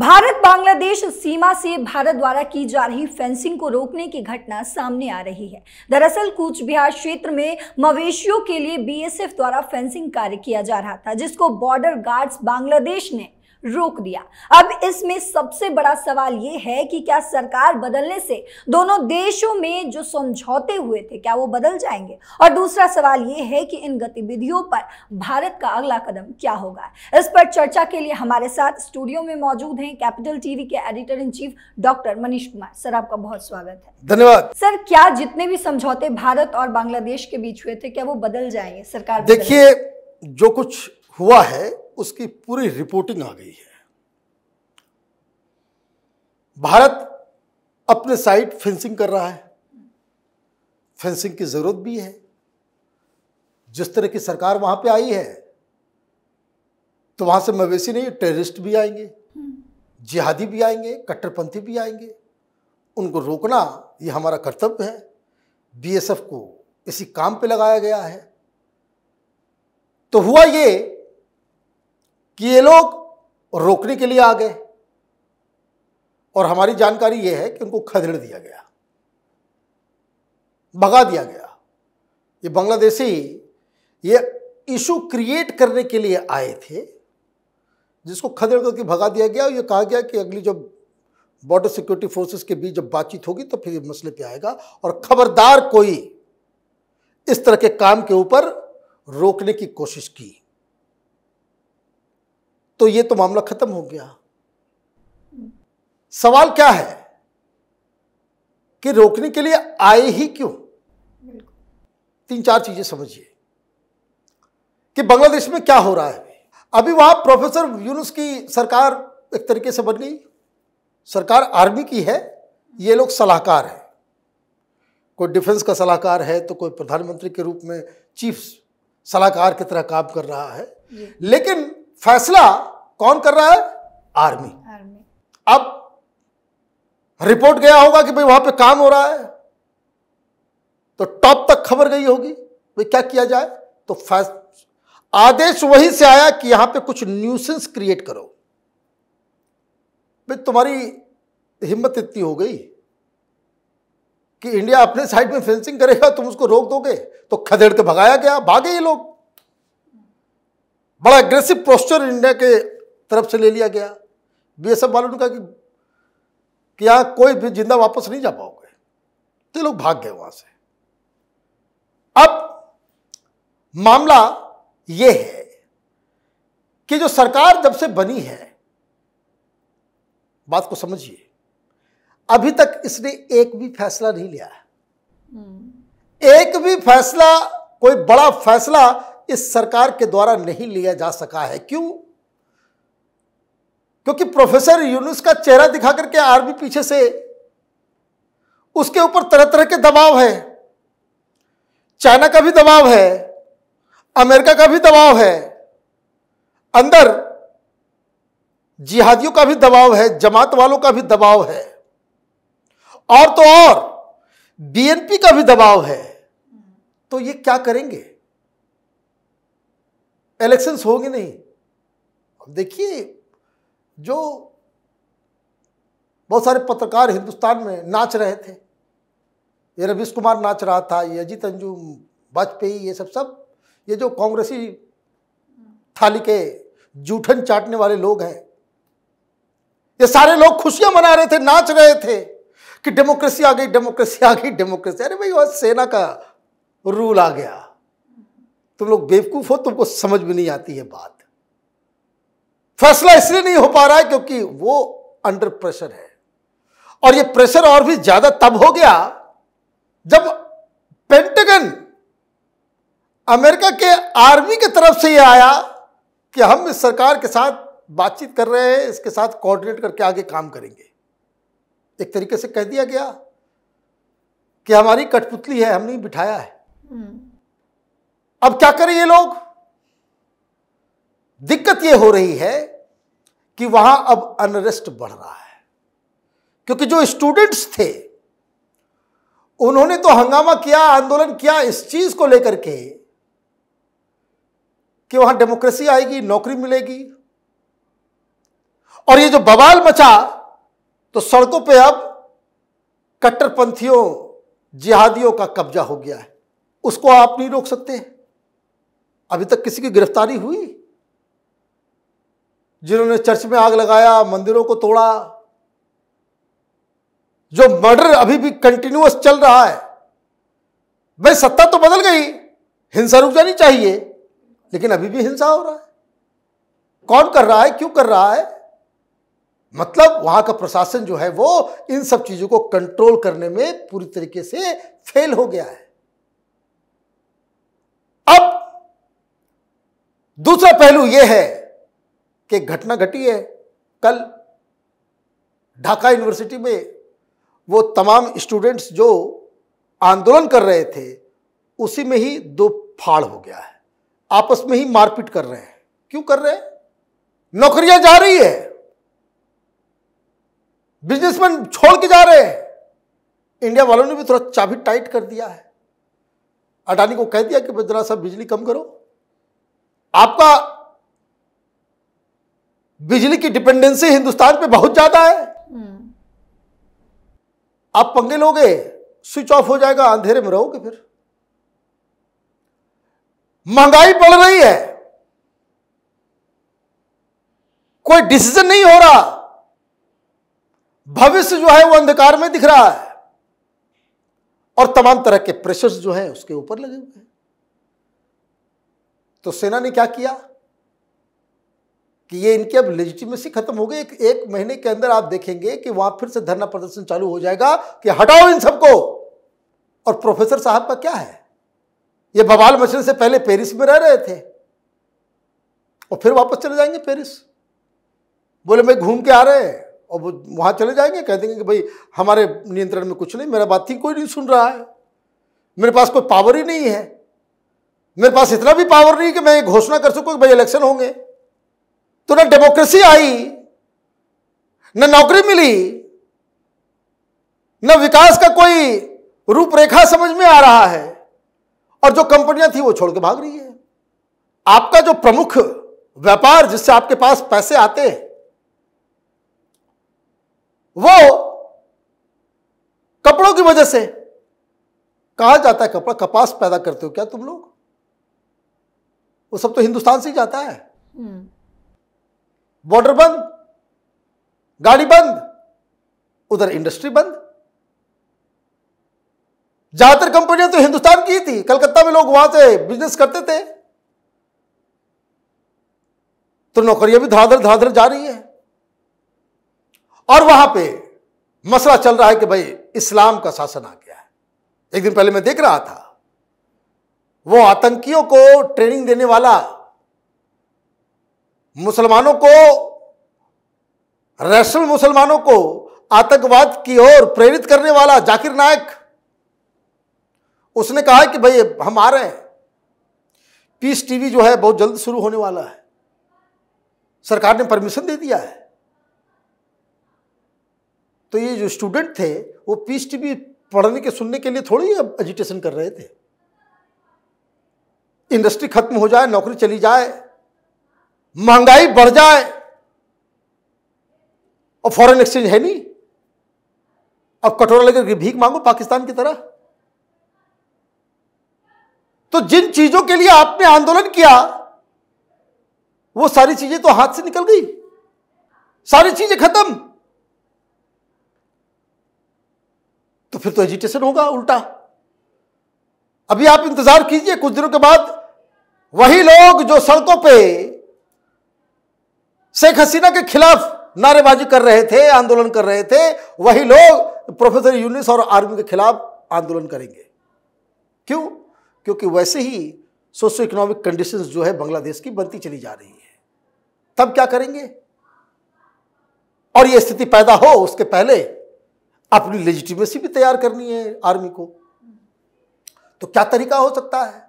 भारत बांग्लादेश सीमा से भारत द्वारा की जा रही फेंसिंग को रोकने की घटना सामने आ रही है दरअसल कूच बिहार क्षेत्र में मवेशियों के लिए बीएसएफ द्वारा फेंसिंग कार्य किया जा रहा था जिसको बॉर्डर गार्ड्स बांग्लादेश ने रोक दिया अब इसमें सबसे बड़ा सवाल ये है कि क्या सरकार बदलने से दोनों देशों में जो समझौते हुए थे क्या वो बदल जाएंगे और दूसरा सवाल यह है कि इन गतिविधियों पर भारत का अगला कदम क्या होगा इस पर चर्चा के लिए हमारे साथ स्टूडियो में मौजूद हैं कैपिटल टीवी के editor in chief doctor Manish Kumar sir आपका बहुत स्वागत है धन्यवाद सर क्या जितने भी समझौते भारत और बांग्लादेश के बीच हुए थे क्या वो बदल जाएंगे सरकार देखिए जो कुछ हुआ है उसकी पूरी रिपोर्टिंग आ गई है भारत अपने साइड फेंसिंग कर रहा है फेंसिंग की ज़रूरत भी है जिस तरह की सरकार वहां पे आई है तो वहां से मवेशी नहीं टेररिस्ट भी आएंगे जिहादी भी आएंगे कट्टरपंथी भी आएंगे उनको रोकना ये हमारा कर्तव्य है बीएसएफ को इसी काम पे लगाया गया है तो हुआ ये कि ये लोग रोकने के लिए आ गए और हमारी जानकारी ये है कि उनको खदेड़ दिया गया भगा दिया गया ये बांग्लादेशी ये इशू क्रिएट करने के लिए आए थे जिसको खदेड़ करके भगा दिया गया और ये कहा गया कि अगली जब बॉर्डर सिक्योरिटी फोर्सेस के बीच जब बातचीत होगी तो फिर ये मसले पे आएगा और खबरदार कोई इस तरह के काम के ऊपर रोकने की कोशिश की तो ये तो मामला खत्म हो गया सवाल क्या है कि रोकने के लिए आए ही क्यों तीन चार चीजें समझिए कि बांग्लादेश में क्या हो रहा है अभी वहां प्रोफेसर यूनुस की सरकार एक तरीके से बन गई सरकार आर्मी की है ये लोग सलाहकार हैं कोई डिफेंस का सलाहकार है तो कोई प्रधानमंत्री के रूप में चीफ सलाहकार की तरह काम कर रहा है लेकिन फैसला कौन कर रहा है आर्मी, आर्मी। अब रिपोर्ट गया होगा कि भाई वहां पे काम हो रहा है तो टॉप तक खबर गई होगी भाई क्या किया जाए तो आदेश वहीं से आया कि यहां पे कुछ न्यूसेंस क्रिएट करो भाई तुम्हारी हिम्मत इतनी हो गई कि इंडिया अपने साइड में फेंसिंग करेगा तुम उसको रोक दोगे तो खदेड़ के भगाया गया भागे ये लोग बड़ा एग्रेसिव पोस्टर इंडिया के तरफ से ले लिया गया बी एस एफ वालों ने कहा कि, यहाँ कोई भी जिंदा वापस नहीं जा पाओगे तो लोग भाग गए वहां से अब मामला ये है कि जो सरकार जब से बनी है बात को समझिए अभी तक इसने एक भी फैसला नहीं लिया है हम्म। एक भी फैसला कोई बड़ा फैसला इस सरकार के द्वारा नहीं लिया जा सका है क्यों क्योंकि प्रोफेसर यूनुस का चेहरा दिखा करके आर्मी पीछे से उसके ऊपर तरह तरह के दबाव है चाइना का भी दबाव है अमेरिका का भी दबाव है अंदर जिहादियों का भी दबाव है जमात वालों का भी दबाव है और तो और बीएनपी का भी दबाव है तो ये क्या करेंगे इलेक्शंस होंगे नहीं देखिए जो बहुत सारे पत्रकार हिंदुस्तान में नाच रहे थे ये रवीश कुमार नाच रहा था ये अजीत अंजू वाजपेयी ये सब सब ये जो कांग्रेसी थाली के जूठन चाटने वाले लोग हैं ये सारे लोग खुशियां मना रहे थे नाच रहे थे कि डेमोक्रेसी आ गई डेमोक्रेसी आ गई डेमोक्रेसी अरे भाई वह सेना का रूल आ गया तुम लोग बेवकूफ़ हो तुमको समझ में नहीं आती है बात फैसला इसलिए नहीं हो पा रहा है क्योंकि वो अंडर प्रेशर है और ये प्रेशर और भी ज्यादा तब हो गया जब पेंटागन अमेरिका के आर्मी की तरफ से ये आया कि हम इस सरकार के साथ बातचीत कर रहे हैं इसके साथ कोऑर्डिनेट करके आगे काम करेंगे एक तरीके से कह दिया गया कि हमारी कठपुतली है हमने बिठाया है हम्म। अब क्या करें ये लोग दिक्कत यह हो रही है कि वहां अब अनरेस्ट बढ़ रहा है क्योंकि जो स्टूडेंट्स थे उन्होंने तो हंगामा किया आंदोलन किया इस चीज को लेकर के कि वहां डेमोक्रेसी आएगी नौकरी मिलेगी और ये जो बवाल मचा तो सड़कों पे अब कट्टरपंथियों जिहादियों का कब्जा हो गया है उसको आप नहीं रोक सकते अभी तक किसी की गिरफ्तारी हुई जिन्होंने चर्च में आग लगाया मंदिरों को तोड़ा जो मर्डर अभी भी कंटिन्यूस चल रहा है भाई सत्ता तो बदल गई हिंसा रुक जानी चाहिए लेकिन अभी भी हिंसा हो रहा है कौन कर रहा है क्यों कर रहा है मतलब वहां का प्रशासन जो है वो इन सब चीजों को कंट्रोल करने में पूरी तरीके से फेल हो गया है अब दूसरा पहलू यह है कि घटना घटी है कल ढाका यूनिवर्सिटी में वो तमाम स्टूडेंट्स जो आंदोलन कर रहे थे उसी में ही दो फाड़ हो गया है आपस में ही मारपीट कर रहे हैं क्यों कर रहे हैं नौकरियां जा रही है बिजनेसमैन छोड़ के जा रहे हैं इंडिया वालों ने भी थोड़ा चाबी टाइट कर दिया है अडानी को कह दिया कि जरा सा बिजली कम करो आपका बिजली की डिपेंडेंसी हिंदुस्तान पे बहुत ज्यादा है हम्म। आप पंगे लोगे स्विच ऑफ हो जाएगा अंधेरे में रहोगे फिर महंगाई बढ़ रही है कोई डिसीजन नहीं हो रहा भविष्य जो है वो अंधकार में दिख रहा है और तमाम तरह के प्रेशर्स जो है उसके ऊपर लगे हुए हैं तो सेना ने क्या किया कि ये इनकी अब लेजिटिमेसी खत्म हो गई एक, एक महीने के अंदर आप देखेंगे कि वहां फिर से धरना प्रदर्शन चालू हो जाएगा कि हटाओ इन सबको और प्रोफेसर साहब का क्या है ये बवाल मचने से पहले पेरिस में रह रहे थे और फिर वापस चले जाएंगे पेरिस बोले भाई घूम के आ रहे हैं और वहाँ चले जाएंगे कह देंगे कि भाई हमारे नियंत्रण में कुछ नहीं मेरा बात थी कोई नहीं सुन रहा है मेरे पास कोई पावर ही नहीं है मेरे पास इतना भी पावर नहीं कि मैं ये घोषणा कर सकूँ कि भाई इलेक्शन होंगे तो ना डेमोक्रेसी आई ना नौकरी मिली न विकास का कोई रूपरेखा समझ में आ रहा है और जो कंपनियां थी वो छोड़ के भाग रही है आपका जो प्रमुख व्यापार जिससे आपके पास पैसे आते हैं वो कपड़ों की वजह से कहा जाता है कपड़ा कपास पैदा करते हो क्या तुम लोग वो सब तो हिंदुस्तान से ही जाता है हम्म। बॉर्डर बंद गाड़ी बंद उधर इंडस्ट्री बंद ज्यादातर कंपनियां तो हिंदुस्तान की थी कलकत्ता में लोग वहां से बिजनेस करते थे तो नौकरियां भी धाधर धाधर जा रही है और वहां पे मसला चल रहा है कि भाई इस्लाम का शासन आ गया है एक दिन पहले मैं देख रहा था वो आतंकियों को ट्रेनिंग देने वाला मुसलमानों को रैशनल मुसलमानों को आतंकवाद की ओर प्रेरित करने वाला जाकिर नायक उसने कहा कि भाई हम आ रहे हैं पीस टीवी जो है बहुत जल्द शुरू होने वाला है सरकार ने परमिशन दे दिया है तो ये जो स्टूडेंट थे वो पीस टीवी पढ़ने के सुनने के लिए थोड़ी एजिटेशन कर रहे थे इंडस्ट्री खत्म हो जाए नौकरी चली जाए महंगाई बढ़ जाए और फॉरेन एक्सचेंज है नहीं अब कटोरा लेकर भीख मांगो पाकिस्तान की तरह तो जिन चीजों के लिए आपने आंदोलन किया वो सारी चीजें तो हाथ से निकल गई सारी चीजें खत्म तो फिर तो एजिटेशन होगा उल्टा अभी आप इंतजार कीजिए कुछ दिनों के बाद वही लोग जो सड़कों पे शेख हसीना के खिलाफ नारेबाजी कर रहे थे आंदोलन कर रहे थे वही लोग प्रोफेसर यूनिस और आर्मी के खिलाफ आंदोलन करेंगे क्यों क्योंकि वैसे ही सोशो इकोनॉमिक कंडीशंस जो है बांग्लादेश की बनती चली जा रही है तब क्या करेंगे और ये स्थिति पैदा हो उसके पहले अपनी लेजिटिमेसी भी तैयार करनी है आर्मी को तो क्या तरीका हो सकता है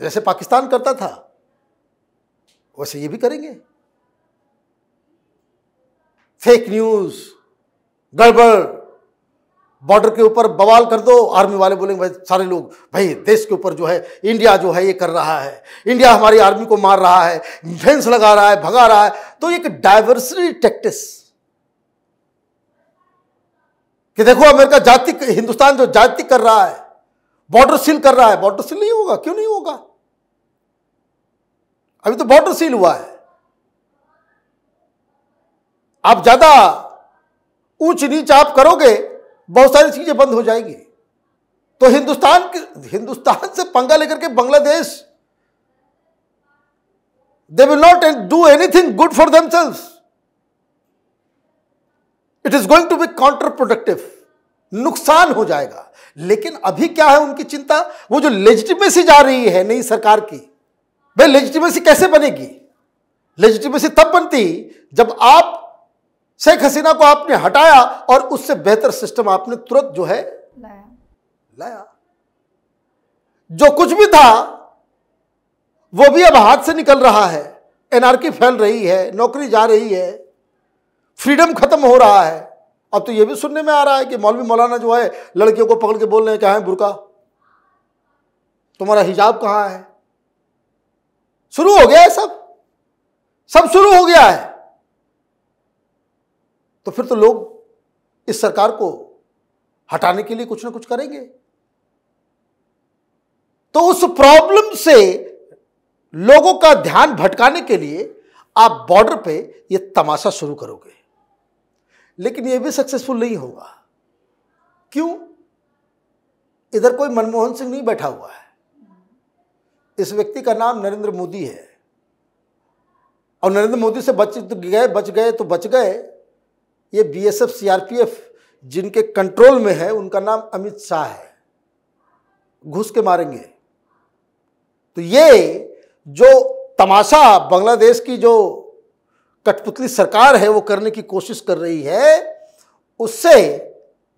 जैसे पाकिस्तान करता था वैसे ये भी करेंगे फेक न्यूज गड़बड़ बॉर्डर के ऊपर बवाल कर दो आर्मी वाले बोलेंगे भाई सारे लोग भाई देश के ऊपर जो है इंडिया जो है ये कर रहा है इंडिया हमारी आर्मी को मार रहा है फेंस लगा रहा है भगा रहा है तो एक डायवर्सरी टैक्टिस कि देखो अमेरिका जाति हिंदुस्तान जो जाति कर रहा है बॉर्डर सील कर रहा है बॉर्डर सील नहीं होगा क्यों नहीं होगा अभी तो बॉर्डर सील हुआ है आप ज्यादा ऊंच नीच आप करोगे बहुत सारी चीजें बंद हो जाएंगी तो हिंदुस्तान के हिंदुस्तान से पंगा लेकर के Bangladesh they will not do anything good for themselves it is going to be counter productive नुकसान हो जाएगा लेकिन अभी क्या है उनकी चिंता वो जो लेजिटिमेसी जा रही है नई सरकार की भाई लेजिटिमेसी कैसे बनेगी लेजिटिमेसी तब बनती जब आप शेख हसीना को आपने हटाया और उससे बेहतर सिस्टम आपने तुरंत जो है लाया लाया जो कुछ भी था वो भी अब हाथ से निकल रहा है एनआरकी फैल रही है नौकरी जा रही है फ्रीडम खत्म हो रहा है अब तो ये भी सुनने में आ रहा है कि मौलवी मौलाना जो है लड़कियों को पकड़ के बोल रहे हैं क्या है हाँ, बुरका तुम्हारा हिजाब कहाँ है शुरू हो गया है सब सब शुरू हो गया है तो फिर तो लोग इस सरकार को हटाने के लिए कुछ ना कुछ करेंगे तो उस प्रॉब्लम से लोगों का ध्यान भटकाने के लिए आप बॉर्डर पे ये तमाशा शुरू करोगे लेकिन ये भी सक्सेसफुल नहीं होगा क्यों इधर कोई मनमोहन सिंह नहीं बैठा हुआ है इस व्यक्ति का नाम नरेंद्र मोदी है और नरेंद्र मोदी से बच गए बच गए तो बच गए ये बीएसएफ सीआरपीएफ जिनके कंट्रोल में है उनका नाम अमित शाह है घुस के मारेंगे तो ये जो तमाशा बांग्लादेश की जो कठपुतली सरकार है वो करने की कोशिश कर रही है उससे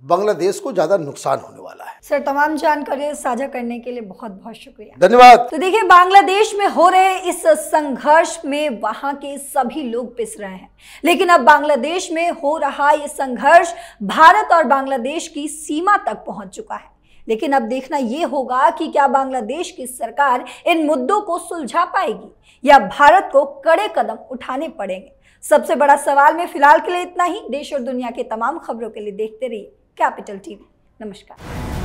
बांग्लादेश को ज्यादा नुकसान होने वाला है सर तमाम जानकारी साझा करने के लिए बहुत बहुत शुक्रिया धन्यवाद तो देखिए बांग्लादेश में हो रहे इस संघर्ष में वहां के सभी लोग पिस रहे हैं लेकिन अब बांग्लादेश में हो रहा यह संघर्ष भारत और बांग्लादेश की सीमा तक पहुंच चुका है लेकिन अब देखना यह होगा कि क्या बांग्लादेश की सरकार इन मुद्दों को सुलझा पाएगी या भारत को कड़े कदम उठाने पड़ेंगे सबसे बड़ा सवाल में फिलहाल के लिए इतना ही देश और दुनिया के तमाम खबरों के लिए देखते रहिए कैपिटल टीवी नमस्कार